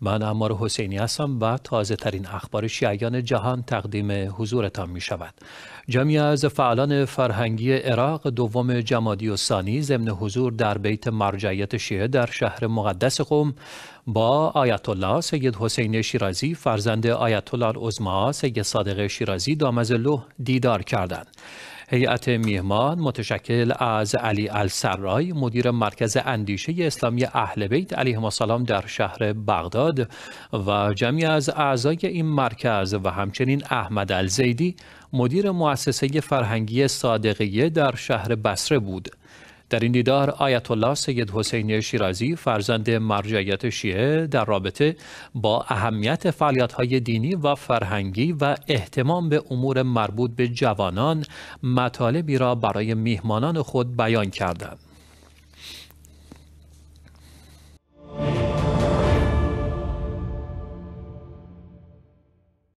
من امار حسینی هستم و تازه ترین اخبار شیعیان جهان تقدیم حضورتان می شود. جمعی از فعالان فرهنگی عراق دوم جمادی و ثانی ضمن حضور در بیت مرجعیت شیعه در شهر مقدس قم با آیت الله سید حسین شیرازی فرزند آیت الله العظما سید صادق شیرازی دامزلو دیدار کردند. هیئت میهمان متشکل از علی السرای مدیر مرکز اندیشه اسلامی اهل بیت علیهم السلام در شهر بغداد و جمعی از اعضای این مرکز و همچنین احمد الزیدی مدیر مؤسسه فرهنگی صادقیه در شهر بصره بود در این دیدار آیت الله سید حسین شیرازی فرزند مرجعیت شیعه در رابطه با اهمیت فعالیت‌های دینی و فرهنگی و احتمام به امور مربوط به جوانان مطالبی را برای میهمانان خود بیان کردند.